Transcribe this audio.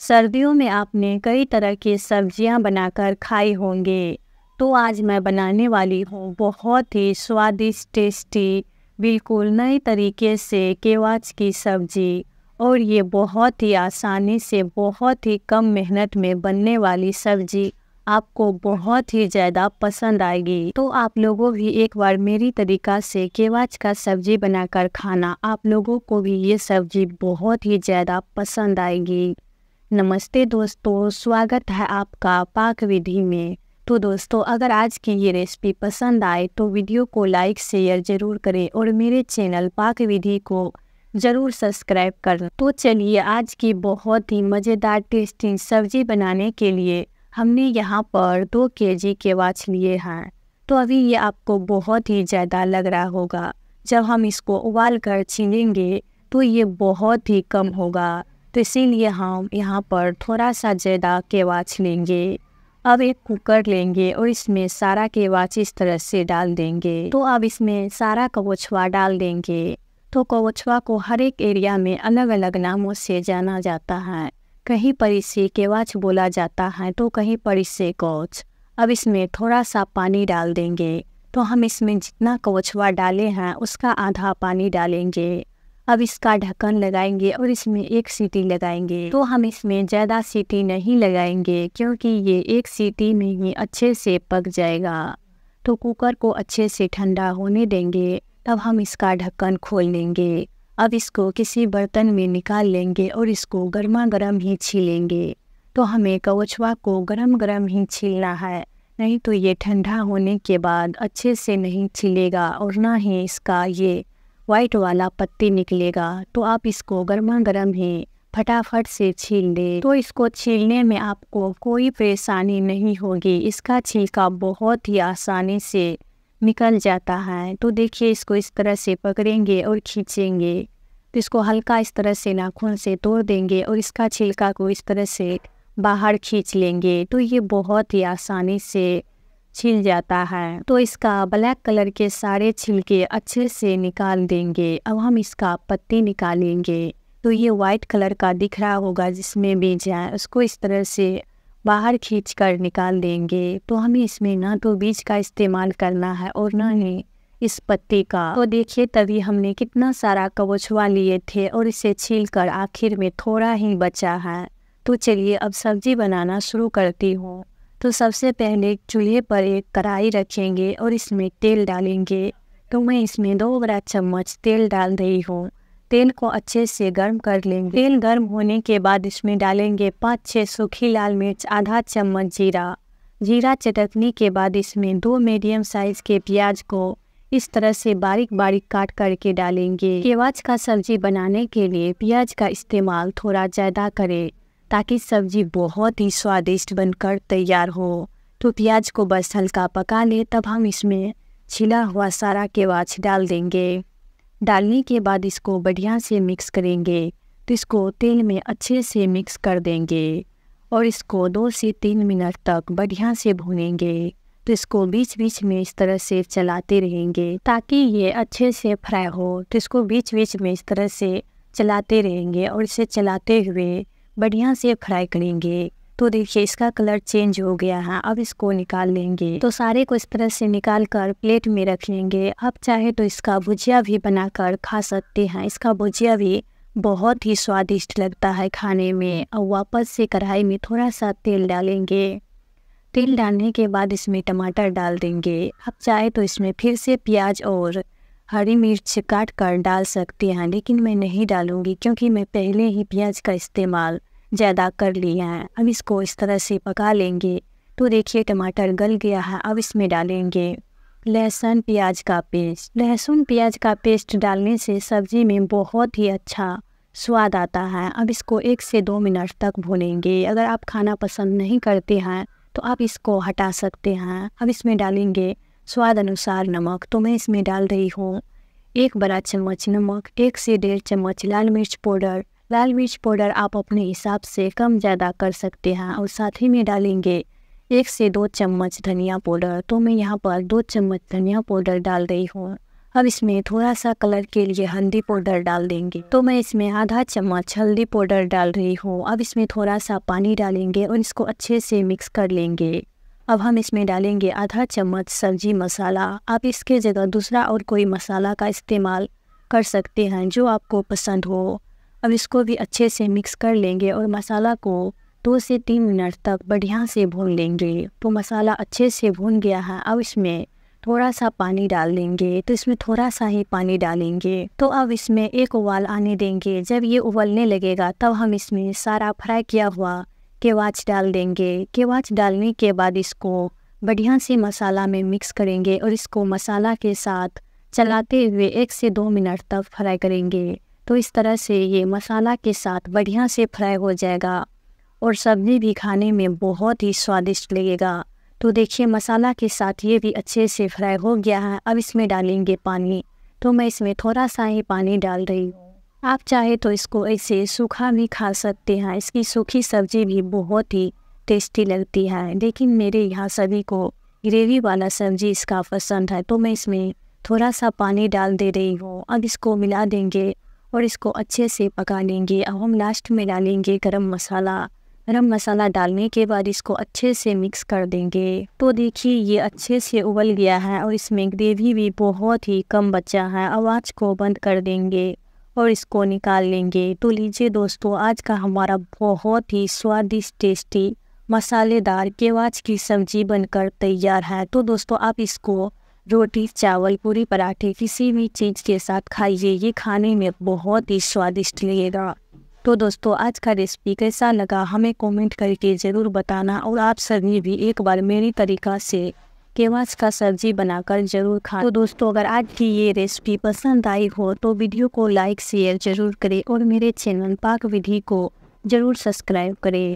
सर्दियों में आपने कई तरह की सब्जियां बनाकर खाई होंगे तो आज मैं बनाने वाली हूँ बहुत ही स्वादिष्ट टेस्टी बिल्कुल नए तरीके से केवाच की सब्जी और ये बहुत ही आसानी से बहुत ही कम मेहनत में बनने वाली सब्जी आपको बहुत ही ज़्यादा पसंद आएगी तो आप लोगों भी एक बार मेरी तरीका से केवाच का सब्जी बनाकर खाना आप लोगों को भी ये सब्जी बहुत ही ज़्यादा पसंद आएगी नमस्ते दोस्तों स्वागत है आपका पाक विधि में तो दोस्तों अगर आज की ये रेसिपी पसंद आए तो वीडियो को लाइक शेयर ज़रूर करें और मेरे चैनल पाक विधि को ज़रूर सब्सक्राइब कर तो चलिए आज की बहुत ही मज़ेदार टेस्टी सब्जी बनाने के लिए हमने यहाँ पर दो के जी वाच लिए हैं तो अभी ये आपको बहुत ही ज़्यादा लग रहा होगा जब हम इसको उबाल कर छीनेंगे तो ये बहुत ही कम होगा तो इसीलिए हम यहाँ पर थोड़ा सा ज़्यादा केवाच लेंगे अब एक कुकर लेंगे और इसमें सारा केवाच इस तरह से डाल देंगे तो अब इसमें सारा कवचवा डाल देंगे तो कवछवा को हर एक एरिया में अलग अलग नामों से जाना जाता है कहीं पर इसे केवाच बोला जाता है तो कहीं पर इसे कौच अब इसमें थोड़ा सा पानी डाल देंगे तो हम इसमें जितना कवछवा डाले हैं उसका आधा पानी डालेंगे अब इसका ढक्कन लगाएंगे और इसमें एक सीटी लगाएंगे तो हम इसमें ज़्यादा सीटी नहीं लगाएंगे क्योंकि ये एक सीटी में ही अच्छे से पक जाएगा तो कुकर को अच्छे से ठंडा होने देंगे तब हम इसका ढक्कन खोल लेंगे अब इसको किसी बर्तन में निकाल लेंगे और इसको गर्मा गर्म ही छीलेंगे तो हमें कवचवा को गर्म गर्म ही छीलना है नहीं तो ये ठंडा होने के बाद अच्छे से नहीं छिलेगा और ना ही इसका ये वाइट वाला पत्ती निकलेगा तो आप इसको गर्मा गर्म ही फटाफट से छील लें तो इसको छीलने में आपको कोई परेशानी नहीं होगी इसका छिलका बहुत ही आसानी से निकल जाता है तो देखिए इसको इस तरह से पकड़ेंगे और खींचेंगे तो इसको हल्का इस तरह से नाखून से तोड़ देंगे और इसका छिलका को इस तरह से बाहर खींच लेंगे तो ये बहुत ही आसानी से छिल जाता है तो इसका ब्लैक कलर के सारे छिलके अच्छे से निकाल देंगे अब हम इसका पत्ती निकालेंगे तो ये व्हाइट कलर का दिख रहा होगा जिसमें बीज है उसको इस तरह से बाहर खींच कर निकाल देंगे तो हमें इसमें ना तो बीज का इस्तेमाल करना है और ना ही इस पत्ती का तो देखिए तभी हमने कितना सारा कबोछवा लिए थे और इसे छील कर आखिर में थोड़ा ही बचा है तो चलिए अब सब्जी बनाना शुरू करती हूँ तो सबसे पहले चूल्हे पर एक कढ़ाई रखेंगे और इसमें तेल डालेंगे तो मैं इसमें दो बड़ा चम्मच तेल डाल रही हूँ तेल को अच्छे से गर्म कर लेंगे तेल गर्म होने के बाद इसमें डालेंगे पाँच छः सूखी लाल मिर्च आधा चम्मच जीरा जीरा चटकने के बाद इसमें दो मीडियम साइज के प्याज को इस तरह से बारीक बारीक काट करके डालेंगे केवाज का सब्जी बनाने के लिए प्याज का इस्तेमाल थोड़ा ज़्यादा करें ताकि सब्जी बहुत ही स्वादिष्ट बनकर तैयार हो तो प्याज को बस हल्का पका ले तब हम इसमें छिला हुआ सारा केवाछ डाल देंगे डालने के बाद इसको बढ़िया से मिक्स करेंगे तो इसको तेल में अच्छे से मिक्स कर देंगे और इसको दो से तीन मिनट तक बढ़िया से भूनेंगे तो इसको बीच बीच में इस तरह से चलाते रहेंगे ताकि ये अच्छे से फ्राई हो तो इसको बीच बीच में इस तरह से चलाते रहेंगे और इसे चलाते हुए बढ़िया से फ्राई करेंगे तो देखिए इसका कलर चेंज हो गया है अब इसको निकाल लेंगे तो सारे को इस तरह से निकाल कर प्लेट में रख लेंगे अब चाहे तो इसका भुजिया भी बनाकर खा सकते हैं इसका भुजिया भी बहुत ही स्वादिष्ट लगता है खाने में अब वापस से कढ़ाई में थोड़ा सा तेल डालेंगे तेल डालने के बाद इसमें टमाटर डाल देंगे अब चाहे तो इसमें फिर से प्याज और हरी मिर्च काट कर डाल सकते हैं लेकिन मैं नहीं डालूँगी क्योंकि मैं पहले ही प्याज का इस्तेमाल ज़्यादा कर लिए हैं अब इसको इस तरह से पका लेंगे तो देखिए टमाटर गल गया है अब इसमें डालेंगे लहसुन प्याज का पेस्ट लहसुन प्याज का पेस्ट डालने से सब्ज़ी में बहुत ही अच्छा स्वाद आता है अब इसको एक से दो मिनट तक भूनेंगे अगर आप खाना पसंद नहीं करते हैं तो आप इसको हटा सकते हैं अब इसमें डालेंगे स्वाद अनुसार नमक तो मैं इसमें डाल रही हूँ एक बड़ा चम्मच नमक एक से डेढ़ चम्मच लाल मिर्च पाउडर लाल मिर्च पाउडर आप अपने हिसाब से कम ज़्यादा कर सकते हैं और साथ ही में डालेंगे एक से दो चम्मच धनिया पाउडर तो मैं यहाँ पर दो चम्मच धनिया पाउडर डाल रही हूँ अब इसमें थोड़ा सा कलर के लिए हल्दी पाउडर डाल देंगे तो मैं इसमें आधा चम्मच हल्दी पाउडर डाल रही हूँ अब इसमें थोड़ा सा पानी डालेंगे और इसको अच्छे से मिक्स कर लेंगे अब हम इसमें डालेंगे आधा चम्मच सब्जी मसाला आप इसके जगह दूसरा और कोई मसाला का इस्तेमाल कर सकते हैं जो आपको पसंद हो अब इसको भी अच्छे से मिक्स कर लेंगे और मसाला को दो से तीन मिनट तक बढ़िया से भून लेंगे तो मसाला अच्छे से भून गया है अब इसमें थोड़ा सा पानी डाल देंगे तो इसमें थोड़ा सा ही पानी डालेंगे तो अब इसमें एक उबाल आने देंगे जब ये उबलने लगेगा तब हम इसमें सारा फ्राई किया हुआ केवाच डाल देंगे केवाच डालने के बाद इसको बढ़िया से मसाला में मिक्स करेंगे और इसको मसाला के साथ चलाते हुए एक से दो मिनट तक फ्राई करेंगे तो इस तरह से ये मसाला के साथ बढ़िया से फ्राई हो जाएगा और सब्ज़ी भी खाने में बहुत ही स्वादिष्ट लगेगा तो देखिए मसाला के साथ ये भी अच्छे से फ्राई हो गया है अब इसमें डालेंगे पानी तो मैं इसमें थोड़ा सा ही पानी डाल रही हूँ आप चाहे तो इसको ऐसे सूखा भी खा सकते हैं इसकी सूखी सब्ज़ी भी बहुत ही टेस्टी लगती है लेकिन मेरे यहाँ सभी को ग्रेवी वाला सब्जी इसका पसंद है तो मैं इसमें थोड़ा सा पानी डाल दे रही हूँ अब इसको मिला देंगे और इसको अच्छे से पका लेंगे अब हम लास्ट में डालेंगे गरम मसाला गरम मसाला डालने के बाद इसको अच्छे से मिक्स कर देंगे तो देखिए ये अच्छे से उबल गया है और इसमें ग्रेवी भी बहुत ही कम बचा है आवाज़ को बंद कर देंगे और इसको निकाल लेंगे तो लीजिए दोस्तों आज का हमारा बहुत ही स्वादिष्ट टेस्टी मसालेदार केवाच की सब्जी बनकर तैयार है तो दोस्तों आप इसको रोटी चावल पूरी पराठे किसी भी चीज़ के साथ खाइए ये खाने में बहुत ही स्वादिष्ट लगेगा तो दोस्तों आज का रेसिपी कैसा लगा हमें कमेंट करके ज़रूर बताना और आप सभी भी एक बार मेरी तरीका से केवास का सब्जी बनाकर जरूर खाएं तो दोस्तों अगर आज की ये रेसिपी पसंद आई हो तो वीडियो को लाइक शेयर जरूर करें और मेरे चैनल पाक विधि को जरूर सब्सक्राइब करें